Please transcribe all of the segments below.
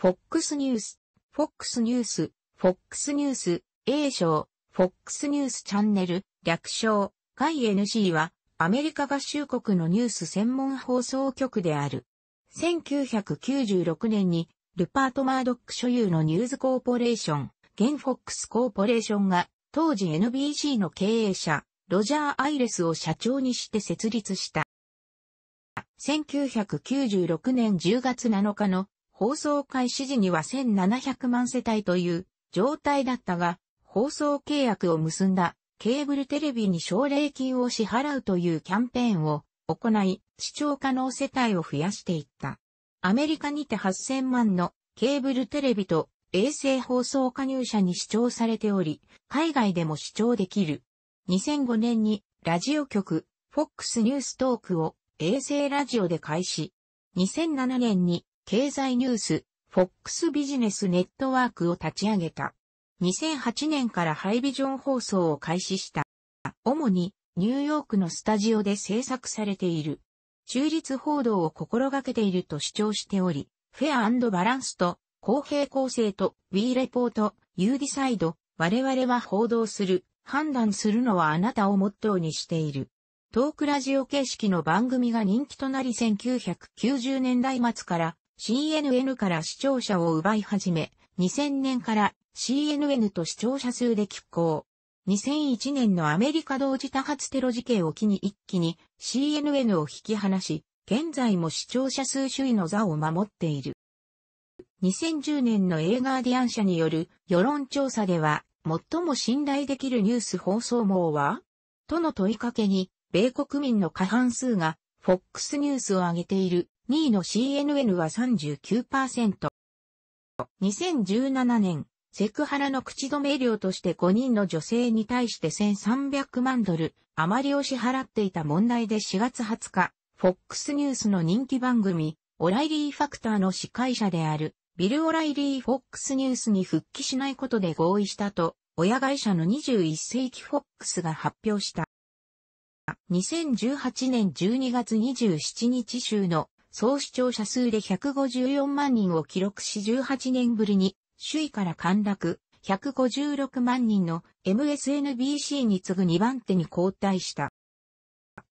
FOX ニュース、FOX ニュース、FOX ニュース、A 賞、FOX ニュースチャンネル、略称、外 NC は、アメリカ合衆国のニュース専門放送局である。1996年に、ルパート・マードック所有のニューズコーポレーション、現 FOX コーポレーションが、当時 NBC の経営者、ロジャー・アイレスを社長にして設立した。1996年10月7日の放送開始時には1700万世帯という状態だったが、放送契約を結んだケーブルテレビに奨励金を支払うというキャンペーンを行い、視聴可能世帯を増やしていった。アメリカにて8000万のケーブルテレビと衛星放送加入者に視聴されており、海外でも視聴できる。2005年にラジオ局 FOX ニューストークを衛星ラジオで開始。2007年に経済ニュース、FOX ビジネスネットワークを立ち上げた。2008年からハイビジョン放送を開始した。主にニューヨークのスタジオで制作されている。中立報道を心がけていると主張しており、フェアバランスと公平公正と w ーレポート、ユー u d サイド、我々は報道する、判断するのはあなたをモットーにしている。トークラジオ形式の番組が人気となり1990年代末から CNN から視聴者を奪い始め、2000年から CNN と視聴者数で拮抗。2001年のアメリカ同時多発テロ事件を機に一気に CNN を引き離し、現在も視聴者数首位の座を守っている。2010年の映画ーディアン社による世論調査では、最も信頼できるニュース放送網はとの問いかけに、米国民の過半数が FOX ニュースを挙げている2位の CNN は39%。2017年、セクハラの口止め料として5人の女性に対して1300万ドル余りを支払っていた問題で4月20日、FOX ニュースの人気番組、オライリーファクターの司会者である、ビル・オライリー・フォックスニュースに復帰しないことで合意したと、親会社の21世紀フォックスが発表した。2018年12月27日週の総視聴者数で154万人を記録し18年ぶりに、首位から陥落、156万人の MSNBC に次ぐ2番手に後退した。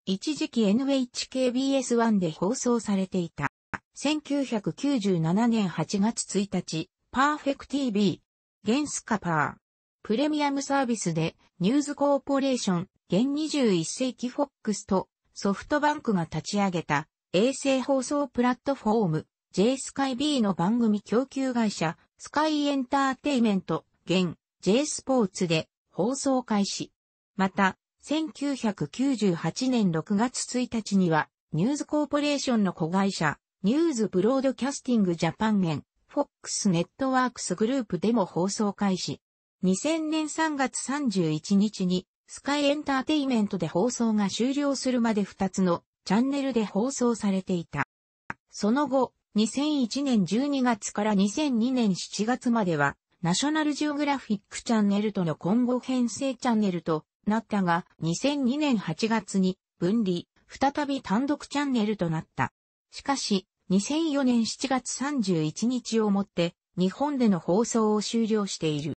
一時期 NHKBS1 で放送されていた。1997年8月1日、パーフェク TV、ゲンスカパー、プレミアムサービスで、ニューズコーポレーション、現21世紀フォックスと、ソフトバンクが立ち上げた、衛星放送プラットフォーム j スカイ b の番組供給会社スカイエンターテイメント現 J スポーツで放送開始。また、1998年6月1日にはニューズコーポレーションの子会社ニューズブロードキャスティングジャパン現 FOX ネットワークスグループでも放送開始。2000年3月31日にスカイエンターテイメントで放送が終了するまで2つのチャンネルで放送されていた。その後、2001年12月から2002年7月までは、ナショナルジオグラフィックチャンネルとの今後編成チャンネルとなったが、2002年8月に分離、再び単独チャンネルとなった。しかし、2004年7月31日をもって、日本での放送を終了している。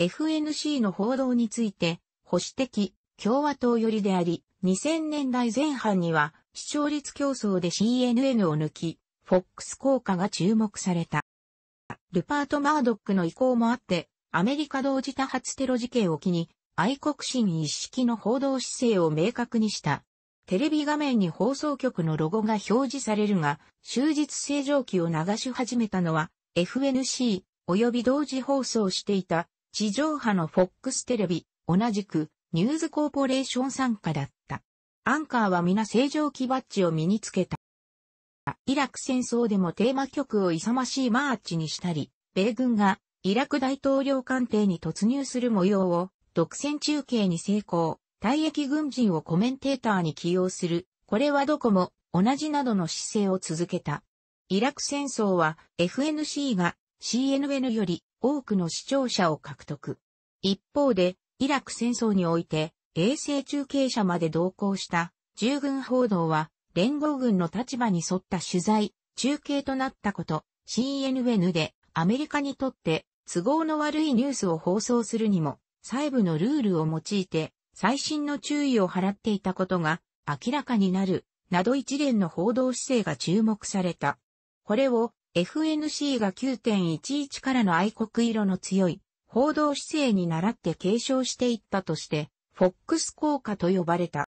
FNC の報道について、保守的、共和党寄りであり、2000年代前半には視聴率競争で CNN を抜き、FOX 効果が注目された。ルパート・マードックの意向もあって、アメリカ同時多発テロ事件を機に、愛国心一式の報道姿勢を明確にした。テレビ画面に放送局のロゴが表示されるが、終日正常期を流し始めたのは、FNC、及び同時放送していた、地上波の FOX テレビ、同じく、ニューズコーポレーション参加だった。アンカーは皆正常期バッジを身につけた。イラク戦争でもテーマ曲を勇ましいマーチにしたり、米軍がイラク大統領官邸に突入する模様を独占中継に成功、退役軍人をコメンテーターに起用する、これはどこも同じなどの姿勢を続けた。イラク戦争は FNC が CNN より多くの視聴者を獲得。一方で、イラク戦争において衛星中継車まで同行した従軍報道は連合軍の立場に沿った取材、中継となったこと、CNN でアメリカにとって都合の悪いニュースを放送するにも細部のルールを用いて最新の注意を払っていたことが明らかになるなど一連の報道姿勢が注目された。これを FNC が9.11からの愛国色の強い報道姿勢に倣って継承していったとしてフォックス効果と呼ばれた。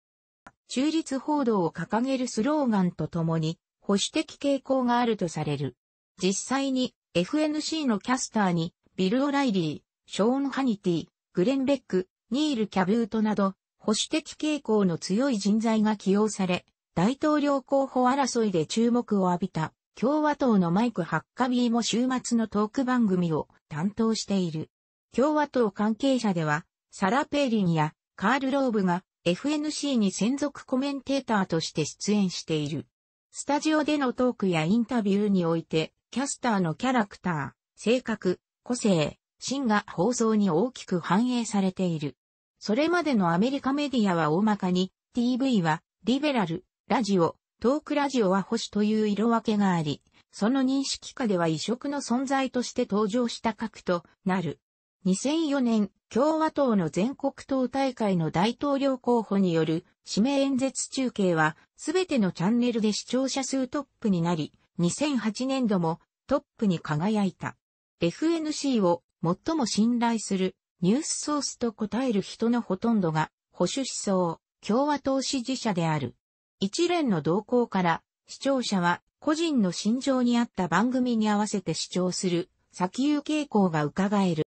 中立報道を掲げるスローガンとともに、保守的傾向があるとされる。実際に FNC のキャスターにビル・オライリー、ショーン・ハニティ、グレン・ベック、ニール・キャブートなど保守的傾向の強い人材が起用され、大統領候補争いで注目を浴びた共和党のマイク・ハッカビーも週末のトーク番組を担当している。共和党関係者では、サラ・ペーリンやカール・ローブが FNC に専属コメンテーターとして出演している。スタジオでのトークやインタビューにおいて、キャスターのキャラクター、性格、個性、芯が放送に大きく反映されている。それまでのアメリカメディアは大まかに、TV はリベラル、ラジオ、トークラジオは保守という色分けがあり、その認識下では異色の存在として登場した格となる。2004年、共和党の全国党大会の大統領候補による指名演説中継は、すべてのチャンネルで視聴者数トップになり、2008年度もトップに輝いた。FNC を最も信頼するニュースソースと答える人のほとんどが保守思想、共和党支持者である。一連の動向から視聴者は個人の心情に合った番組に合わせて視聴する先行傾向が伺える。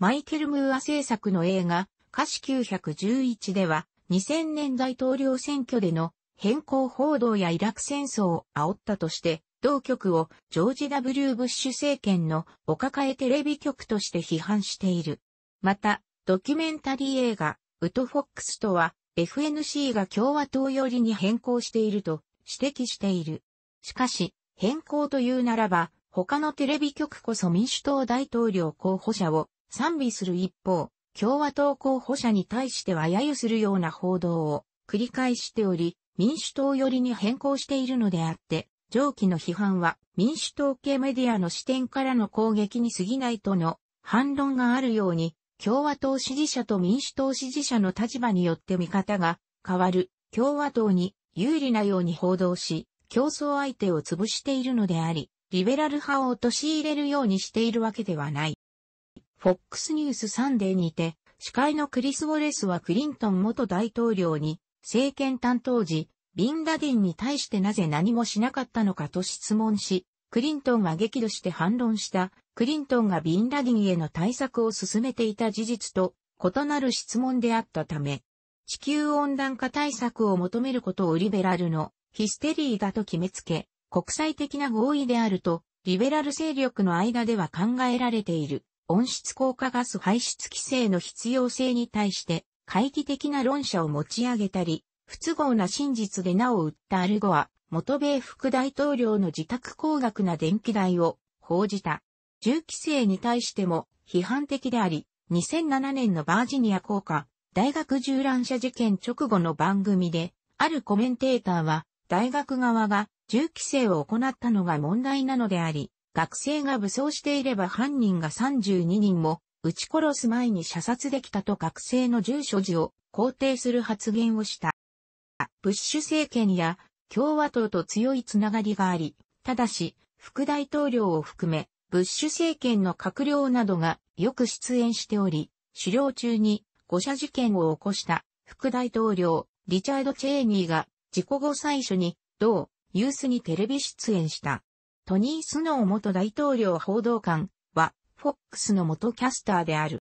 マイケル・ムーア制作の映画、歌詞911では、2000年大統領選挙での変更報道やイラク戦争を煽ったとして、同局をジョージ・ W・ ブッシュ政権のお抱えテレビ局として批判している。また、ドキュメンタリー映画、ウト・フォックスとは、FNC が共和党寄りに変更していると指摘している。しかし、変更というならば、他のテレビ局こそ民主党大統領候補者を賛美する一方、共和党候補者に対しては揶揄するような報道を繰り返しており、民主党寄りに変更しているのであって、上記の批判は民主党系メディアの視点からの攻撃に過ぎないとの反論があるように、共和党支持者と民主党支持者の立場によって見方が変わる共和党に有利なように報道し、競争相手を潰しているのであり、リベラル派を陥れるようにしているわけではない。フォックスニュースサンデーにて、司会のクリス・ウォレスはクリントン元大統領に、政権担当時、ビンラディンに対してなぜ何もしなかったのかと質問し、クリントンが激怒して反論した、クリントンがビンラディンへの対策を進めていた事実と異なる質問であったため、地球温暖化対策を求めることをリベラルのヒステリーだと決めつけ、国際的な合意であると、リベラル勢力の間では考えられている。温室効果ガス排出規制の必要性に対して、懐疑的な論者を持ち上げたり、不都合な真実でなお売ったアルゴは、元米副大統領の自宅高額な電気代を報じた。銃規制に対しても批判的であり、2007年のバージニア効果、大学銃乱射事件直後の番組で、あるコメンテーターは、大学側が銃規制を行ったのが問題なのであり、学生が武装していれば犯人が32人も、撃ち殺す前に射殺できたと学生の住所時を肯定する発言をした。ブッシュ政権や共和党と強いつながりがあり、ただし、副大統領を含め、ブッシュ政権の閣僚などがよく出演しており、狩猟中に誤射事件を起こした副大統領リチャード・チェーニーが事故後最初に同ユースにテレビ出演した。トニー・スノー元大統領報道官は、フォックスの元キャスターである。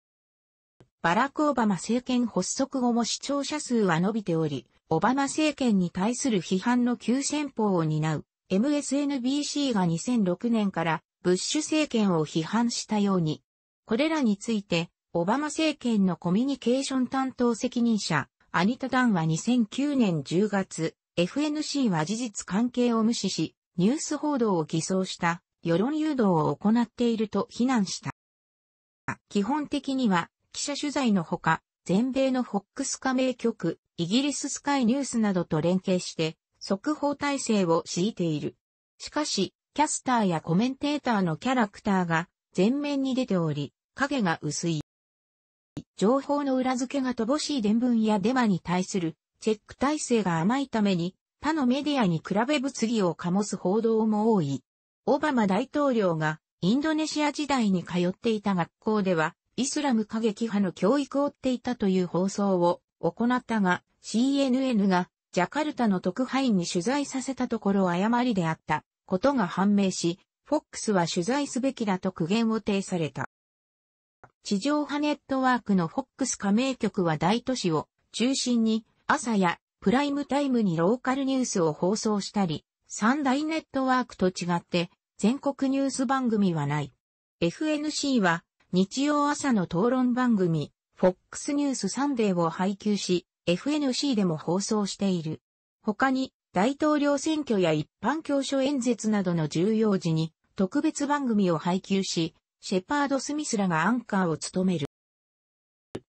バラク・オバマ政権発足後も視聴者数は伸びており、オバマ政権に対する批判の急先鋒を担う MSNBC が2006年からブッシュ政権を批判したように、これらについてオバマ政権のコミュニケーション担当責任者アニタ・ダンは2009年10月、FNC は事実関係を無視し、ニュース報道を偽装した世論誘導を行っていると非難した。基本的には記者取材のほか、全米のフォックス加盟局、イギリススカイニュースなどと連携して速報体制を敷いている。しかし、キャスターやコメンテーターのキャラクターが前面に出ており、影が薄い。情報の裏付けが乏しい伝聞やデマに対するチェック体制が甘いために他のメディアに比べ物議を醸す報道も多い。オバマ大統領がインドネシア時代に通っていた学校では、イスラム過激派の教育を追っていたという放送を行ったが、CNN がジャカルタの特派員に取材させたところ誤りであったことが判明し、FOX は取材すべきだと苦言を呈された。地上波ネットワークの FOX 加盟局は大都市を中心に朝やプライムタイムにローカルニュースを放送したり、三大ネットワークと違って全国ニュース番組はない。FNC は日曜朝の討論番組、FOX ニュースサンデーを配給し、FNC でも放送している。他に、大統領選挙や一般教書演説などの重要時に特別番組を配給し、シェパード・スミスらがアンカーを務める。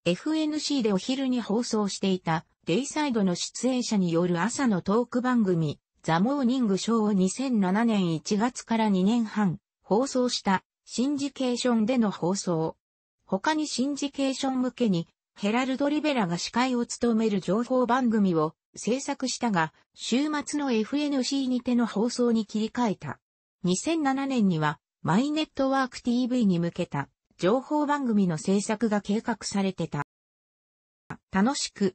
FNC でお昼に放送していたデイサイドの出演者による朝のトーク番組、ザ・モーニング・ショーを2007年1月から2年半放送したシンジケーションでの放送。他にシンジケーション向けにヘラルド・リベラが司会を務める情報番組を制作したが、週末の FNC にての放送に切り替えた。2007年にはマイネットワーク TV に向けた情報番組の制作が計画されてた。楽しく